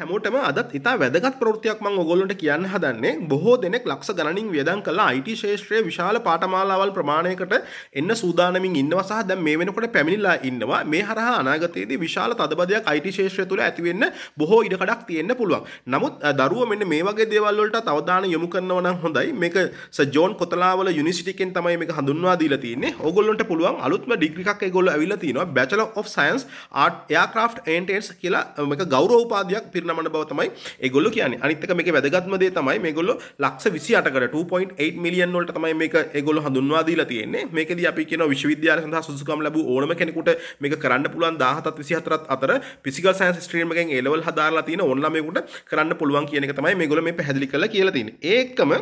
හැමෝටම අදත් ඉතා වැදගත් ප්‍රෘතියක් මං ඔගොලොට කියන්න හදන්නේ බොහෝ දෙනෙක් ලක්ෂ ගණනින් වෙදන් කලා අයිට ශේෂත්‍රය විශාල පාටමාලාවල් ප්‍රමාණයකට එන්න සූදානමින් ඉන්නව සහ දැ මේ වෙනකොට පැමිණිල්ලා ඉන්නවා මේ හරහා අනාගතයේද විශාල තදබදයක් අයිට ශේෂත්‍රය තුළ ඇතිවෙන්න බොහෝ ඉඩකඩක් තියෙන්න්න පුළුවන් නමුත් දරුව මෙන්න මේ වගේ දේවල්ලට අවධාන යොමු කරනවන හොඳයි මේක සජෝන් කොතලාවල යුනිසිටිකෙන් තමයි මේ හඳුන්වා දීලා තින්නේ ඔගොල්ලොට පුළුවන් අලුත්ම ඩිග්‍රිකක් ගොල ඇවිල තිනවා බැචල of සයින්ස් ආට් එයාක්‍රාෆ් ඒන්ටේස් කියලා ගෞරෝපාදයක් පිරණ නමන බව තමයි ඒගොල්ලෝ කියන්නේ. අනිත් එක මේකේ වැදගත්ම දේ තමයි මේගොල්ලෝ ලක්ෂ 28කට 2.8 මිලියන් වලට තමයි මේක ඒගොල්ලෝ හඳුන්වා දීලා තියෙන්නේ. මේකදී අපි කියනවා විශ්වවිද්‍යාල සඳහා සුදුසුකම් ලැබූ ඕනම කෙනෙකුට මේක කරන්න පුළුවන් 17ත් 24ත් අතර ෆිසිකල් සයන්ස් ස්ට්‍රීම් එකෙන් A level හදාarලා තියෙන ඕන ළමයෙකුට කරන්න පුළුවන් කියන එක තමයි මේගොල්ලෝ මේ පැහැදිලි කරලා කියලා තියෙන්නේ. ඒකම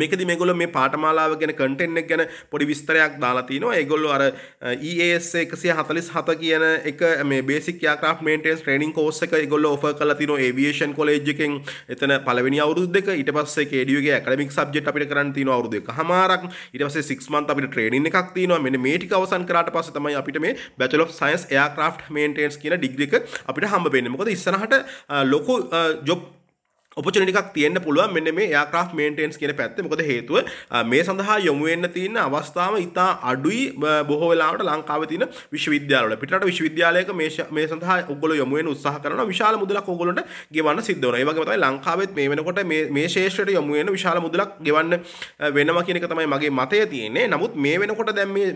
මේකද මේගොල්ල මේ පාටමාලාව ගැන කටෙන්් ගැන පොඩි විස්තරයක් දාලා තිනවා ඒගොල්ලු අර ඒස් e එකසිය හතලිස් හත කියන එක මේ බේසික් යාක්‍රා මේන්ටේස් ට්‍රේනිින් කෝස්ස එක ගොල්ල ඔෆ කල තින ඒවිේෂන් කොලේජ්ජකෙන් එතන පලවෙනි අවුරුදු දෙක ඉට පස්සේ කේඩියගේ ඇකඩමික් සබ්ජෙට් අපිට කරන්න තින අවරුදු හමාරක් ඉටස සික්මන් අපිට ට්‍රේනිින් එකක් තිනවා මෙ මේටි අවසන් කරට පස තමයි අපිට මේ බැචල සයින්ස් ඒයාක්‍රා් මේන්ටේන්ස් කියන ඩිග්‍රික අපිට හම්බ බෙන්න්නමකොද ඉස්සනහට ලොකු ජොබ් ඔපචනිකක් තියන්න පුළුවන් මෙන්න මේ යාක්‍රාෆ් මේන්ටේන්ස් කියන පැත්ත මොකද හේතුව මේ සඳහා යොමු වෙන්න තියෙන අවස්ථාව ඉතා අඩුයි බොහෝ වෙලාවට ලංකාවේ තියෙන විශ්වවිද්‍යාලවල පිටරට විශ්වවිද්‍යාලයක මේ මේ සඳහා ඔයගොල්ලෝ යොමු වෙන උත්සාහ කරනවා විශාල මුදලක් ඔයගොල්ලන්ට ගෙවන්න සිද්ධ වෙනවා. ඒ වගේම තමයි ලංකාවෙත් මේ වෙනකොට මේ මේ ශේෂ්ත්‍රයට යොමු වෙන විශාල මුදලක් ගෙවන්න වෙනවා කියන එක තමයි මගේ මතය තියෙන්නේ. නමුත් මේ වෙනකොට දැන් මේ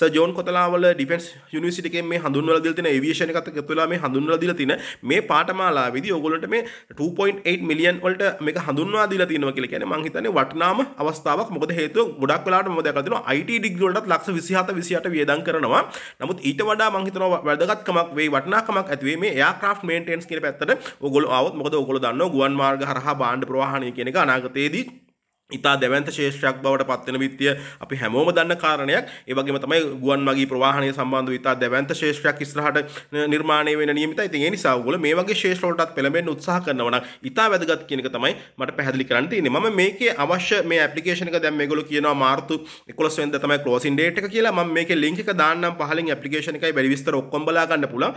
Sir John Kotelawala Defence University එකෙන් මේ හඳුන්වලා දීලා තියෙන ඒවියේෂන් එකත් එක්ක වෙලා මේ හඳුන්වලා දීලා තියෙන මේ පාඨමාලාවේදී ඔයගොල්ලන්ට මේ 2.8 මිලියන ලියන් වලට මේක හඳුන්වා දීලා තියෙනවා කියලා කියන්නේ මං හිතන්නේ වටිනාම අවස්ථාවක් මොකද හේතුව ගොඩක් වෙලාවට මම දැකලා තියෙනවා IT ඩිග්‍රී වලටත් ලක්ෂ 27 28 වියදම් කරනවා නමුත් ඊට වඩා මං හිතනවා වැදගත්කමක් වෙයි වටිනාකමක් ඇති වෙයි මේ එයාක්‍රාෆ්ට් මේන්ටේනන්ස් කියන පැත්තට ඕගොල්ලෝ ආවොත් මොකද ඕගොල්ලෝ දන්නවා ගුවන් මාර්ග හරහා භාණ්ඩ ප්‍රවාහනය කියන එක අනාගතයේදී ඉතා දැවන්ත ශේෂ්‍රයක් බවට පත්වෙන විත්තිය අපි හැමෝම දන්න කාරණයක් ඒවගේම තමයි ගුවන් මගේ ප්‍රවාහණය සම්බන්ධ ඉතා දැවන්ත ශේෂ්‍රයක් ඉස්රහට නිර්මාණය වෙන නියමිත ඉතින් ඒ නිසා ඔයගොල්ලෝ මේ වගේ ශේෂ්‍රවලටත් පෙළඹෙන්න උත්සාහ කරනවා නම් ඉතා වැදගත් කියන එක තමයි මට පැහැදිලි කරන්න තියෙන්නේ මම මේකේ අවශ්‍ය මේ ඇප්ලිකේෂන් එක දැන් මේගොල්ලෝ කියනවා මාර්තු 11 වෙනිදා තමයි ක්ලෝසින් ඩේට් එක කියලා මම මේකේ ලින්ක් එක දාන්නම් පහලින් ඇප්ලිකේෂන් එකයි වැඩි විස්තර ඔක්කොම බලා ගන්න පුළුවන්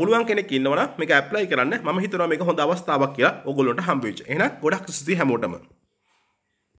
පුළුවන් කෙනෙක් ඉන්නවා නම් මේක ඇප්ලයි කරන්න මම හිතනවා මේක හොඳ අවස්ථාවක් කියලා ඔයගොල්ලන්ට හම්බ වෙච්ච. එහෙනම් ගොඩක් ස්තුතියි හැමෝටම